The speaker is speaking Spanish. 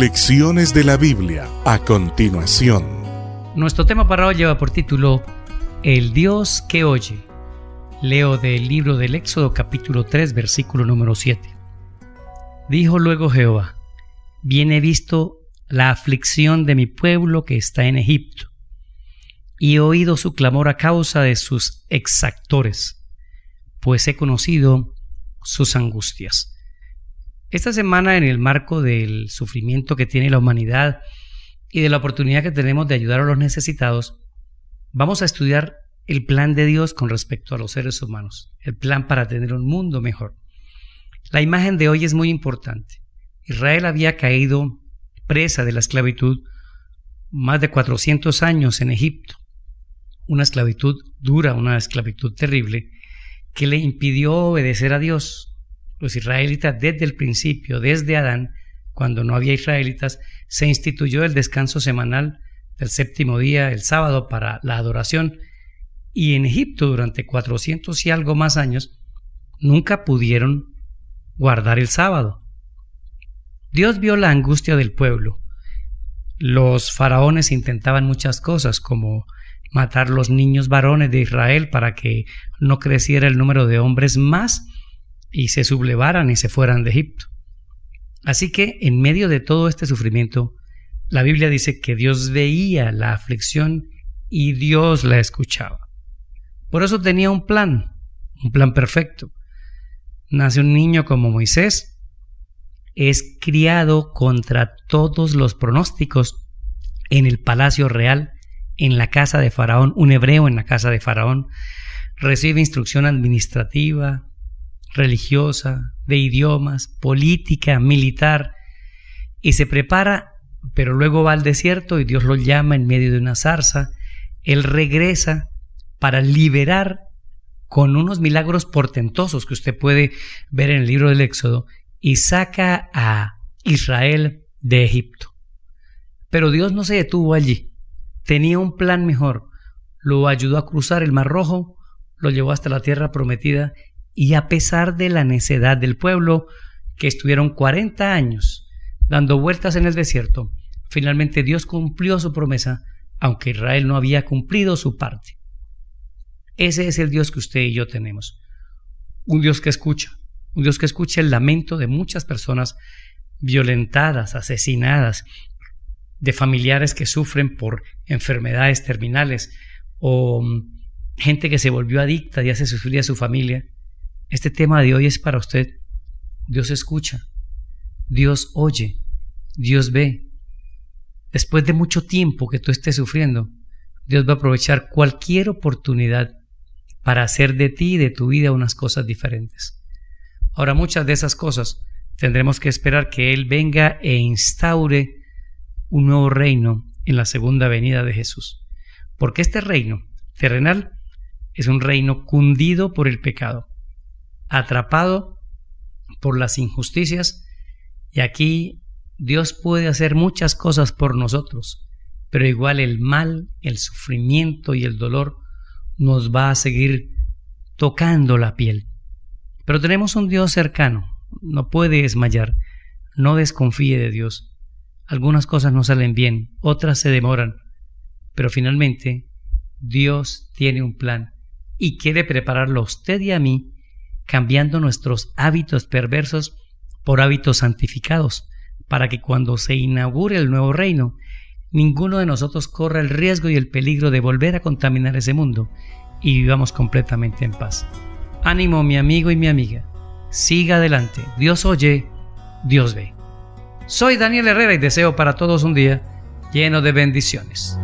Lecciones de la Biblia a continuación. Nuestro tema para hoy lleva por título El Dios que oye. Leo del libro del Éxodo capítulo 3 versículo número 7. Dijo luego Jehová, bien he visto la aflicción de mi pueblo que está en Egipto, y he oído su clamor a causa de sus exactores, pues he conocido sus angustias. Esta semana, en el marco del sufrimiento que tiene la humanidad y de la oportunidad que tenemos de ayudar a los necesitados, vamos a estudiar el plan de Dios con respecto a los seres humanos, el plan para tener un mundo mejor. La imagen de hoy es muy importante. Israel había caído presa de la esclavitud más de 400 años en Egipto, una esclavitud dura, una esclavitud terrible, que le impidió obedecer a Dios, los israelitas desde el principio, desde Adán, cuando no había israelitas, se instituyó el descanso semanal del séptimo día, el sábado, para la adoración. Y en Egipto, durante 400 y algo más años, nunca pudieron guardar el sábado. Dios vio la angustia del pueblo. Los faraones intentaban muchas cosas, como matar los niños varones de Israel para que no creciera el número de hombres más y se sublevaran y se fueran de Egipto. Así que en medio de todo este sufrimiento, la Biblia dice que Dios veía la aflicción y Dios la escuchaba. Por eso tenía un plan, un plan perfecto. Nace un niño como Moisés, es criado contra todos los pronósticos en el palacio real, en la casa de Faraón, un hebreo en la casa de Faraón, recibe instrucción administrativa, religiosa, de idiomas, política, militar, y se prepara, pero luego va al desierto y Dios lo llama en medio de una zarza. Él regresa para liberar con unos milagros portentosos que usted puede ver en el libro del Éxodo y saca a Israel de Egipto. Pero Dios no se detuvo allí, tenía un plan mejor, lo ayudó a cruzar el Mar Rojo, lo llevó hasta la tierra prometida y a pesar de la necedad del pueblo, que estuvieron 40 años dando vueltas en el desierto, finalmente Dios cumplió su promesa, aunque Israel no había cumplido su parte. Ese es el Dios que usted y yo tenemos. Un Dios que escucha, un Dios que escucha el lamento de muchas personas violentadas, asesinadas, de familiares que sufren por enfermedades terminales o mm, gente que se volvió adicta y hace sufrir a su familia. Este tema de hoy es para usted. Dios escucha, Dios oye, Dios ve. Después de mucho tiempo que tú estés sufriendo, Dios va a aprovechar cualquier oportunidad para hacer de ti y de tu vida unas cosas diferentes. Ahora muchas de esas cosas tendremos que esperar que Él venga e instaure un nuevo reino en la segunda venida de Jesús. Porque este reino terrenal es un reino cundido por el pecado atrapado por las injusticias y aquí Dios puede hacer muchas cosas por nosotros, pero igual el mal, el sufrimiento y el dolor nos va a seguir tocando la piel. Pero tenemos un Dios cercano, no puede desmayar, no desconfíe de Dios. Algunas cosas no salen bien, otras se demoran, pero finalmente Dios tiene un plan y quiere prepararlo a usted y a mí cambiando nuestros hábitos perversos por hábitos santificados, para que cuando se inaugure el nuevo reino, ninguno de nosotros corra el riesgo y el peligro de volver a contaminar ese mundo y vivamos completamente en paz. Ánimo mi amigo y mi amiga, siga adelante, Dios oye, Dios ve. Soy Daniel Herrera y deseo para todos un día lleno de bendiciones.